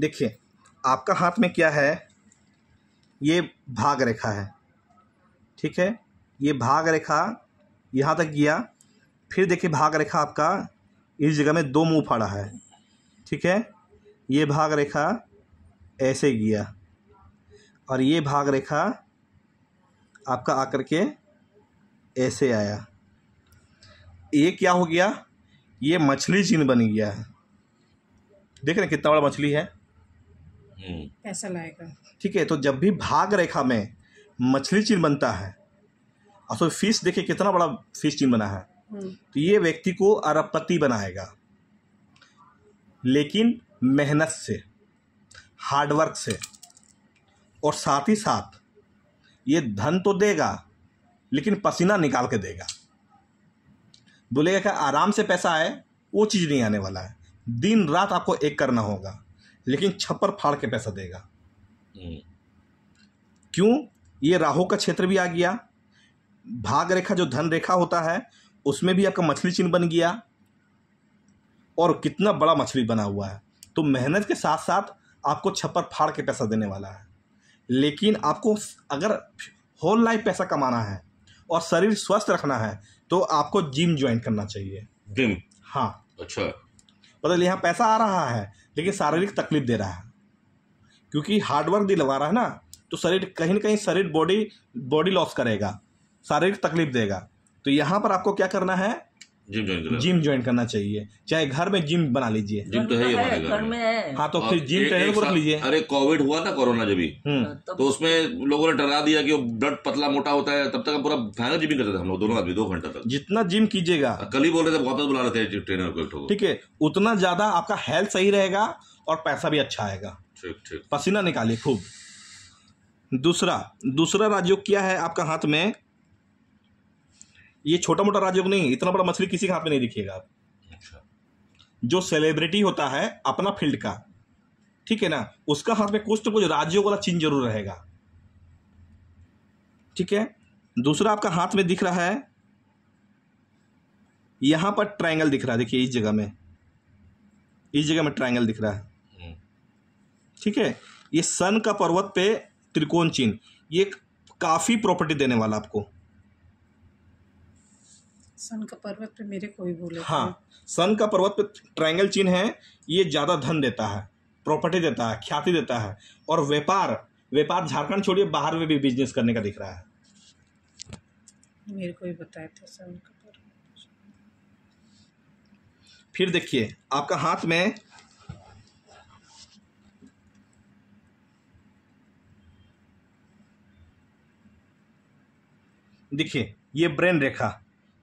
देखिए आपका हाथ में क्या है ये भाग रेखा है ठीक है ये भाग रेखा यहाँ तक गया फिर देखिए भाग रेखा आपका इस जगह में दो मुंह फाड़ा है ठीक है ये भाग रेखा ऐसे गया और ये भाग रेखा आपका आकर के ऐसे आया ये क्या हो गया ये मछली चिन्ह बन गया है देख रहे हैं कितना बड़ा मछली है हम्म। पैसा लाएगा ठीक है तो जब भी भाग रेखा में मछली चिन्ह बनता है और तो फिश देखिए कितना बड़ा फिश चिन्ह बना है हम्म। तो ये व्यक्ति को अरबपति बनाएगा लेकिन मेहनत से हार्डवर्क से और साथ ही साथ ये धन तो देगा लेकिन पसीना निकाल के देगा बोलेगा कि आराम से पैसा आए वो चीज़ नहीं आने वाला है दिन रात आपको एक करना होगा लेकिन छप्पर फाड़ के पैसा देगा हम्म। क्यों ये राहु का क्षेत्र भी आ गया भाग रेखा जो धन रेखा होता है उसमें भी आपका मछली चिन्ह बन गया और कितना बड़ा मछली बना हुआ है तो मेहनत के साथ साथ आपको छप्पर फाड़ के पैसा देने वाला है लेकिन आपको अगर होल लाइफ पैसा कमाना है और शरीर स्वस्थ रखना है तो आपको जिम ज्वाइन करना चाहिए जिम हाँ अच्छा मतलब यहाँ पैसा आ रहा है लेकिन शारीरिक तकलीफ दे रहा है क्योंकि हार्डवर्क दिलवा रहा है ना तो शरीर कहीं ना कहीं शरीर बॉडी बॉडी लॉस करेगा शारीरिक तकलीफ देगा तो यहाँ पर आपको क्या करना है जिम ज्वाइन करना जिम ज्वाइन करना चाहिए चाहे घर में जिम बना लीजिए जिम तो है ही तो हमारे घर में हाँ तो फिर जिम ट्रेनर को रख लीजिए अरे कोविड हुआ था कोरोना जब भी हम्म। हाँ, तो उसमें लोगों ने डरा दिया कि ब्लड पतला मोटा होता है तब तक हम पूरा फैनल जिम करते थे हम लोग दोनों आदमी दो घंटा तक जितना जिम कीजिएगा कल ही बोल रहे थे वापस बुला रहे थे ट्रेनर को ठीक है उतना ज्यादा आपका हेल्थ सही रहेगा और पैसा भी अच्छा आएगा ठीक ठीक पसीना निकालिए खूब दूसरा दूसरा राज्य क्या है आपका हाथ में ये छोटा मोटा राजयोग नहीं इतना बड़ा मछली किसी के हाथ में नहीं दिखेगा आप अच्छा। जो सेलिब्रिटी होता है अपना फील्ड का ठीक है ना उसका हाथ में कुछ तो कुछ राजयोग वाला चिन्ह जरूर रहेगा ठीक है दूसरा आपका हाथ में दिख रहा है यहां पर ट्रायंगल दिख रहा है देखिए इस जगह में इस जगह में ट्रायंगल दिख रहा है हम्म। ठीक है ये सन का पर्वत पे त्रिकोण चिन्ह ये काफ़ी प्रॉपर्टी देने वाला आपको सन का पर्वत पे मेरे कोई बोले हाँ सन का पर्वत पे ट्रायंगल चिन्ह है ये ज़्यादा धन देता है प्रॉपर्टी देता है ख्याति देता है और व्यापार व्यापार झारखंड छोड़िए बाहर में भी बिजनेस करने का दिख रहा है मेरे को बताया था सन का फिर देखिए आपका हाथ में देखिए ये ब्रेन रेखा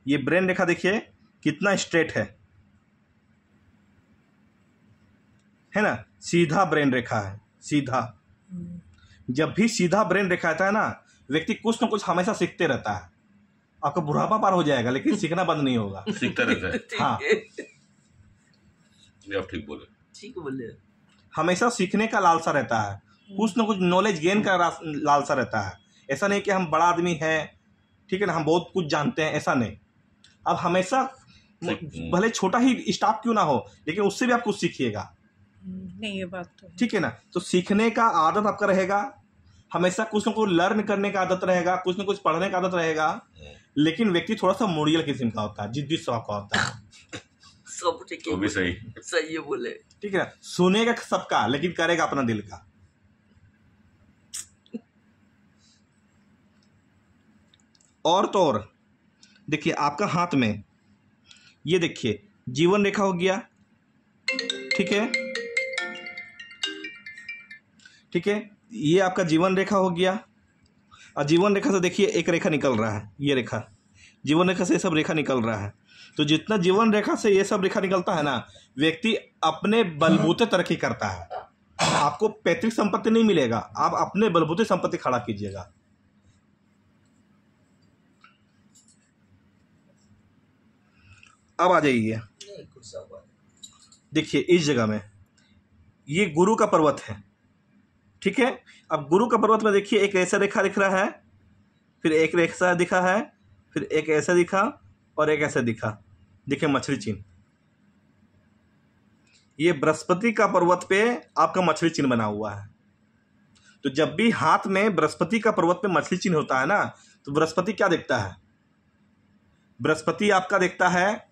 ये ब्रेन रेखा देखिए कितना स्ट्रेट है है ना सीधा ब्रेन रेखा है सीधा जब भी सीधा ब्रेन रेखा रहता है ना व्यक्ति कुछ ना कुछ हमेशा सीखते रहता है आपका तो बुढ़ापा पार हो जाएगा लेकिन सीखना बंद नहीं होगा सीखता रहता है हाँ आप ठीक बोले ठीक बोले हमेशा सीखने का लालसा रहता है कुछ ना कुछ नॉलेज गेन का लालसा रहता है ऐसा नहीं कि हम बड़ा आदमी है ठीक है ना हम बहुत कुछ जानते हैं ऐसा नहीं आप हमेशा भले छोटा ही स्टाफ क्यों ना हो लेकिन उससे भी आप कुछ सीखिएगा नहीं ये बात तो ठीक है ना तो सीखने का आदत आपका रहेगा हमेशा कुछ ना कुछ लर्न करने का आदत रहेगा कुछ ना कुछ पढ़ने का आदत रहेगा हम्म। लेकिन व्यक्ति थोड़ा सा मोड़ियल किस्म का होता है जिद्दी स्वभाव का होता है सब ठीक है सही सही है बोले ठीक है ना सुनेगा सबका लेकिन करेगा अपना दिल का और तो और देखिए आपका हाथ में ये देखिए जीवन रेखा हो गया ठीक है ठीक है ये आपका जीवन रेखा हो गया और जीवन रेखा से देखिए एक रेखा निकल रहा है ये रेखा जीवन रेखा से ये सब रेखा निकल रहा है तो जितना जीवन रेखा से ये सब रेखा निकलता है ना व्यक्ति अपने बलबूते तरक्की करता है आपको पैतृक संपत्ति नहीं मिलेगा आप अपने बलबूते संपत्ति खड़ा कीजिएगा अब आ जाइए देखिए इस जगह में ये गुरु का पर्वत है ठीक है अब गुरु का पर्वत में देखिए एक ऐसा रेखा दिख रहा है फिर एक रेखा दिखा है फिर एक ऐसा दिखा और एक ऐसा दिखा देखिए मछली चिन्ह ये बृहस्पति का पर्वत पे आपका मछली चिन्ह बना हुआ है तो जब भी हाथ में बृहस्पति का पर्वत पे मछली चिन्ह होता है ना तो बृहस्पति क्या देखता है बृहस्पति आपका देखता है